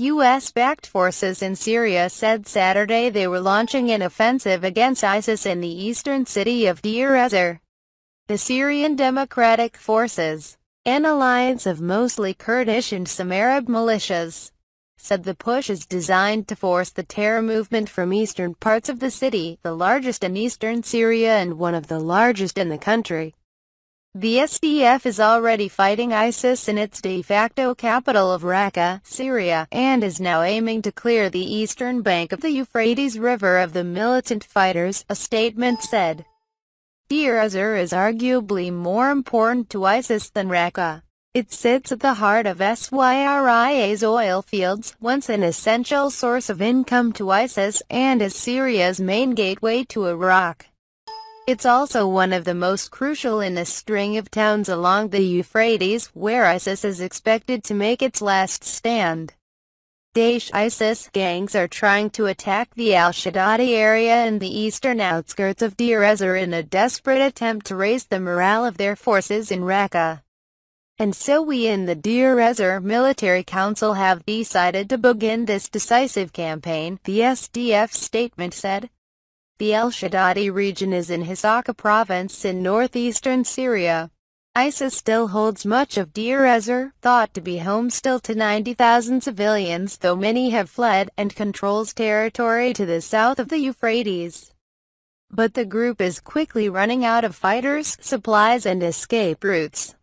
U.S.-backed forces in Syria said Saturday they were launching an offensive against ISIS in the eastern city of Deir ez-Zor. The Syrian Democratic Forces, an alliance of mostly Kurdish and some Arab militias, said the push is designed to force the terror movement from eastern parts of the city, the largest in eastern Syria and one of the largest in the country. The SDF is already fighting ISIS in its de facto capital of Raqqa, Syria, and is now aiming to clear the eastern bank of the Euphrates River of the militant fighters, a statement said. Deir ez-Zor is arguably more important to ISIS than Raqqa. It sits at the heart of Syria's oil fields, once an essential source of income to ISIS, and is Syria's main gateway to Iraq. It's also one of the most crucial in a string of towns along the Euphrates where ISIS is expected to make its last stand. Daesh ISIS gangs are trying to attack the al-Shaddadi area in the eastern outskirts of Deir ez-Zor in a desperate attempt to raise the morale of their forces in Raqqa. And so we in the Deir ez-Zor Military Council have decided to begin this decisive campaign, the SDF statement said. The El Shaddadi region is in Hisaka province in northeastern Syria. ISIS still holds much of Deir ez-Zor, thought to be home still to 90,000 civilians though many have fled, and controls territory to the south of the Euphrates. But the group is quickly running out of fighters, supplies and escape routes.